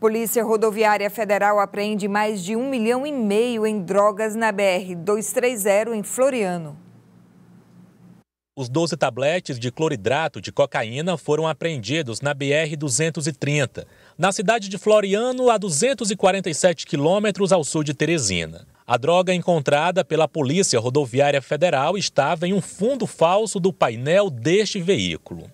Polícia Rodoviária Federal apreende mais de um milhão e meio em drogas na BR-230 em Floriano. Os 12 tabletes de cloridrato de cocaína foram apreendidos na BR-230, na cidade de Floriano, a 247 quilômetros ao sul de Teresina. A droga encontrada pela Polícia Rodoviária Federal estava em um fundo falso do painel deste veículo.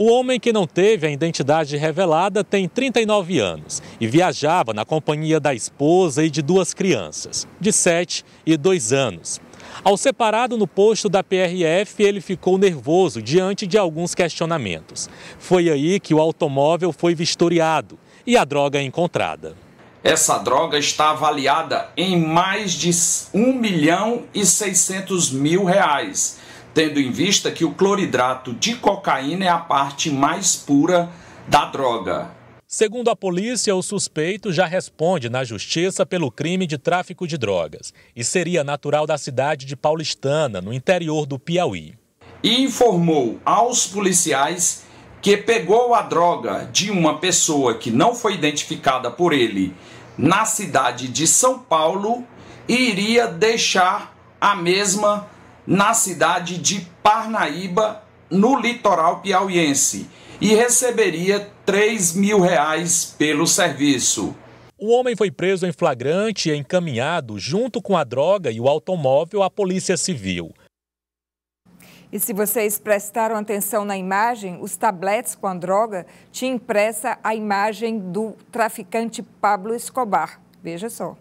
O homem que não teve a identidade revelada tem 39 anos e viajava na companhia da esposa e de duas crianças, de 7 e 2 anos. Ao separado no posto da PRF, ele ficou nervoso diante de alguns questionamentos. Foi aí que o automóvel foi vistoriado e a droga encontrada. Essa droga está avaliada em mais de 1 milhão e 600 mil reais tendo em vista que o cloridrato de cocaína é a parte mais pura da droga. Segundo a polícia, o suspeito já responde na justiça pelo crime de tráfico de drogas e seria natural da cidade de Paulistana, no interior do Piauí. E informou aos policiais que pegou a droga de uma pessoa que não foi identificada por ele na cidade de São Paulo e iria deixar a mesma na cidade de Parnaíba, no litoral piauiense, e receberia 3 mil reais pelo serviço. O homem foi preso em flagrante e encaminhado, junto com a droga e o automóvel, à Polícia Civil. E se vocês prestaram atenção na imagem, os tabletes com a droga tinham impressa a imagem do traficante Pablo Escobar. Veja só.